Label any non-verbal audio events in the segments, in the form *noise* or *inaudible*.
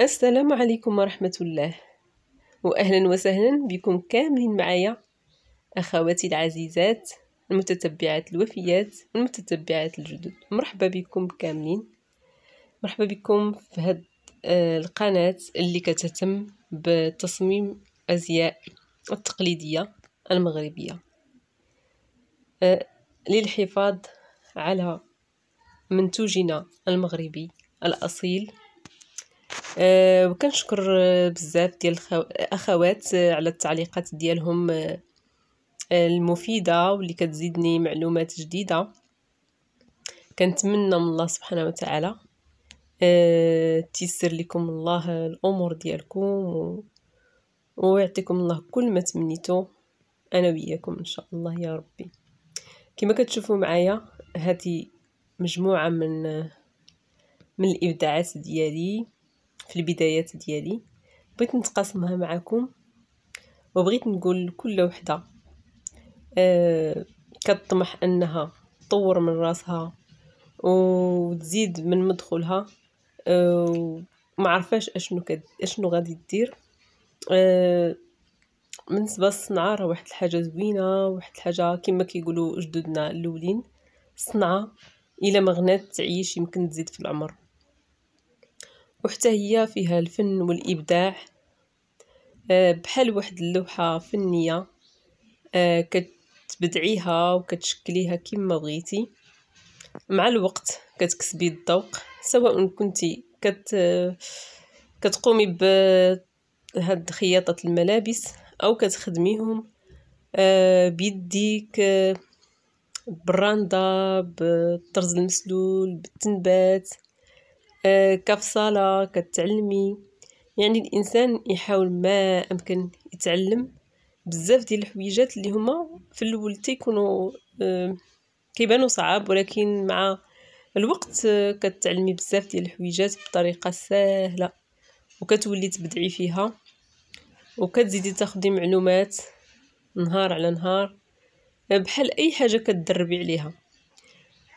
السلام عليكم ورحمة الله وأهلا وسهلا بكم كاملين معايا أخواتي العزيزات المتتبعات الوفيات والمتتبعات الجدد مرحبا بكم كاملين مرحبا بكم في هاد آه، القناة اللي كتهتم بتصميم أزياء التقليدية المغربية آه، للحفاظ على منتوجنا المغربي الأصيل آه، وكنشكر آه، بزاف ديال الاخوات آه، على التعليقات ديالهم المفيده واللي كتزيدني معلومات جديده كنتمنى من الله سبحانه وتعالى تيسر لكم الله الامور ديالكم ويعطيكم الله كل ما تمنيتو انا وياكم ان شاء الله يا ربي كما كتشوفوا معايا هذه مجموعه من من الابداعات ديالي في البدايات ديالي بغيت نتقاسمها معكم وبغيت نقول لكل وحده آه كطمح انها تطور من راسها وتزيد من مدخلها آه عرفاش اشنو كد اشنو غادي دير آه بالنسبه للصنعه راه واحد الحاجه زوينه واحد الحاجه كما كيقولوا جدودنا الاولين الصنعه الا ما غنات تعيش يمكن تزيد في العمر وحتى هي فيها الفن والابداع آه، بحال واحد اللوحه فنيه آه، كتبدعيها وكتشكليها كما بغيتي مع الوقت كتكسبي الذوق سواء كنتي كت كتقومي بهاد خياطه الملابس او كتخدميهم آه، بيديك براندا بالطرز المسلول بالتنبات آه، كفصالة كتعلمي يعني الانسان يحاول ما امكن يتعلم بزاف ديال الحويجات اللي هما في الاول تيكونوا آه، كيبانوا صعاب ولكن مع الوقت آه، كتعلمي بزاف ديال الحويجات بطريقه سهله وكتولي تبدعي فيها وكتزيدي تاخدي معلومات نهار على نهار بحال اي حاجه كتدربي عليها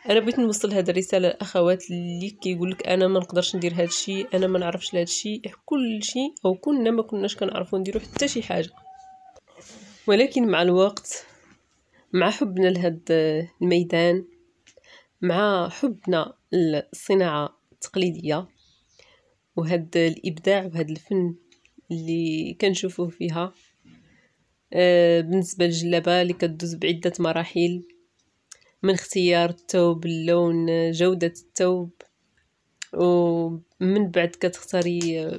انا بغيت نوصل هاد الرساله للاخوات اللي لك انا ما نقدرش ندير هذا الشيء انا ما نعرفش لهاد الشيء كل شيء او كنا ما كناش كنعرفوا نديرو حتى شي حاجه ولكن مع الوقت مع حبنا لهاد الميدان مع حبنا للصناعه التقليديه وهاد الابداع وهاد الفن اللي كنشوفوه فيها آه، بالنسبه للجلابه اللي كدوز بعده مراحل من اختيار الثوب اللون جودة الثوب ومن بعد كتختاري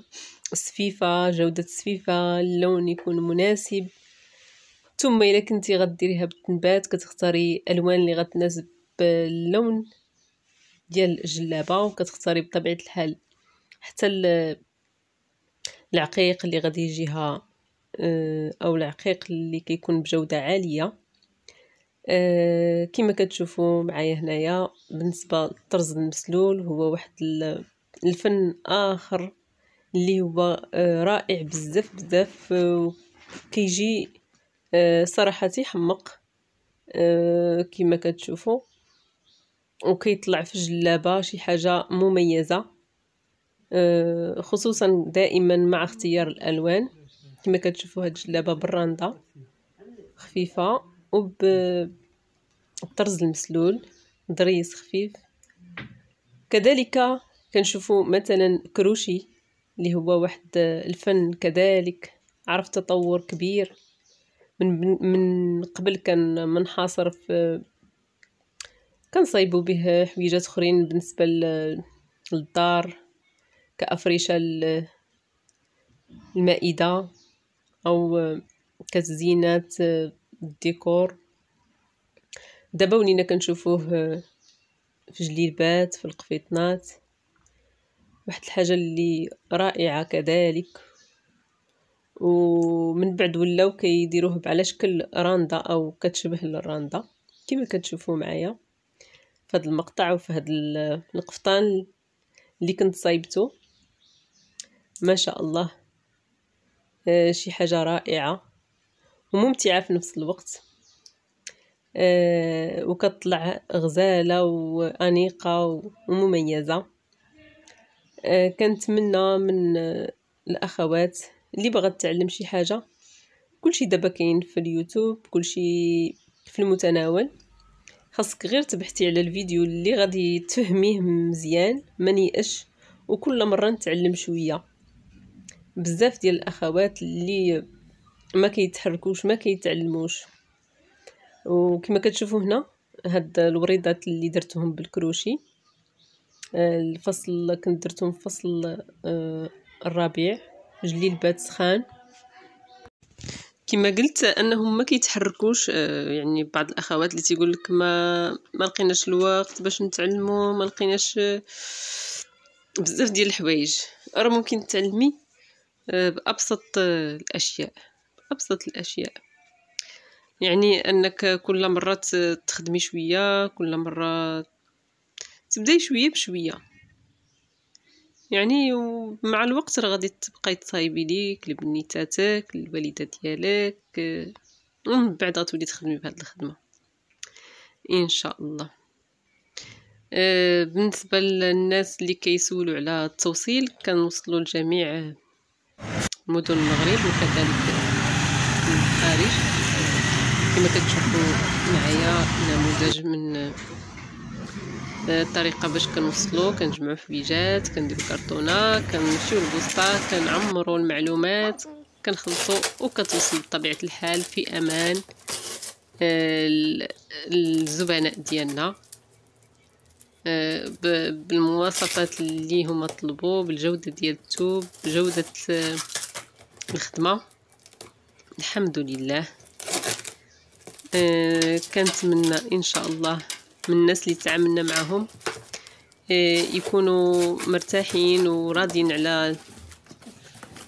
السفيفة آه، جودة السفيفة اللون يكون مناسب ثم إذا كنتي غديريها بالتنبات كتختاري الوان اللي غتناسب اللون ديال الجلابة وكتختاري بطبيعة الحال حتى العقيق اللي غادي يجيها آه، او العقيق اللي كيكون بجودة عالية آه، كما كتشوفوا معايا هنايا بالنسبه للطرز المسلول هو واحد الفن اخر اللي هو آه، رائع بزاف بزاف آه، كيجي صراحه تيحمق كما كتشوفوا وكيطلع في جلابه شي حاجه مميزه خصوصا دائما مع اختيار الالوان كما كتشوفوا هاد الجلابه براندة خفيفه وب الطرز المسلول ضريس خفيف كذلك كنشوفوا مثلا كروشي اللي هو واحد الفن كذلك عرف تطور كبير من من قبل كان منحاصر في كنصايبوا به حويجات اخرين بالنسبه للدار كافريشه المائده او كتزينات الديكور دابا ولينا كنشوفوه في جليبات في القفيطنات واحد الحاجه اللي رائعه كذلك ومن بعد ولاو كيديروه على شكل راندا او كتشبه للراندا كما كتشوفوا معايا في هذا المقطع وفي هذا القفطان اللي كنت صايبته ما شاء الله آه، شي حاجه رائعه وممتعه في نفس الوقت آه، وكتطلع غزاله وانيقه ومميزه كانت آه، كنتمنى من الاخوات اللي بغت تعلم شي حاجه كلشي دابا كاين في اليوتيوب كلشي في المتناول خاصك غير تبحثي على الفيديو اللي غادي تفهميه مزيان ما وكل مره نتعلم شويه بزاف ديال الاخوات اللي ما كيتحركوش ما كيتعلموش وكما كتشوفوا هنا هاد الوريضات اللي درتهم بالكروشي آه، الفصل كنت درتهم فصل آه، الربيع جليل بات سخان كما قلت انهم ما كيتحركوش آه، يعني بعض الاخوات اللي تيقول لك ما ما لقيناش الوقت باش نتعلموا ما لقيناش بزاف ديال الحوايج راه ممكن تعلمي بابسط الاشياء أبسط الأشياء يعني أنك كل مرة تخدمي شوية كل مرة تبداي شوية بشوية يعني مع الوقت راه غادي تبقاي تصايبي ليك لبنيتاتك للوالدة ديالك ومن بعد غتولي تخدمي بهاد الخدمة ان شاء الله آه، بالنسبة للناس اللي كيسولوا على التوصيل كنوصلوا لجميع مدن المغرب وكذلك الخارج كما كتشوفوا معايا نموذج من آه، الطريقه باش كنوصلو كنجمعو فيجات كنديرو كرتونه كنمشيو للبوسطه كنعمرو المعلومات كنخلصو وكتوصل بطبيعه الحال في امان آه، الزبناء ديالنا آه، بالمواصفات اللي هما طلبوا بالجوده ديال الثوب بجوده الخدمه الحمد لله آه كنتمنى ان شاء الله من الناس اللي تعاملنا معهم آه يكونوا مرتاحين وراضين على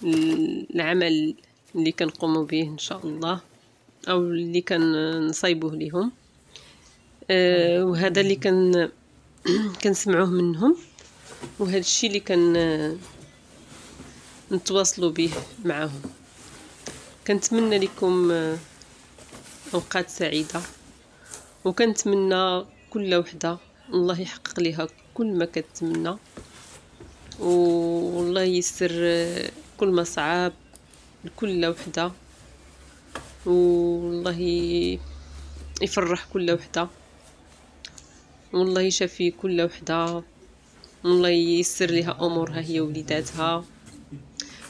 العمل اللي كنقوموا به ان شاء الله او اللي كنصايبوه لهم آه وهذا اللي كان *clears throat* كنسمعوه منهم وهذا الشيء اللي كان آه، نتواصلوا به معهم كنتمنى لكم آه، اوقات سعيده وكنتمنى كل وحده الله يحقق لها كل ما كتمنى والله يسر آه، كل ما صعاب لكل وحده والله يفرح كل وحده والله يشفي كل وحده والله يسر لها امورها هي وليداتها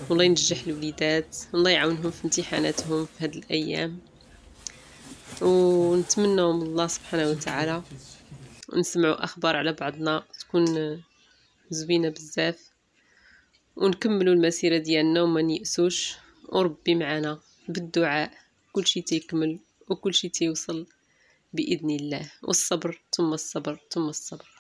والله ينجح الوليدات الله يعاونهم في امتحاناتهم في هاد الايام ونتمنوا من الله سبحانه وتعالى نسمعوا اخبار على بعضنا تكون زوينه بزاف ونكملوا المسيره ديالنا وما نيأسوش وربي معنا بالدعاء كل شيء تيكمل وكل شيء تيوصل باذن الله والصبر ثم الصبر ثم الصبر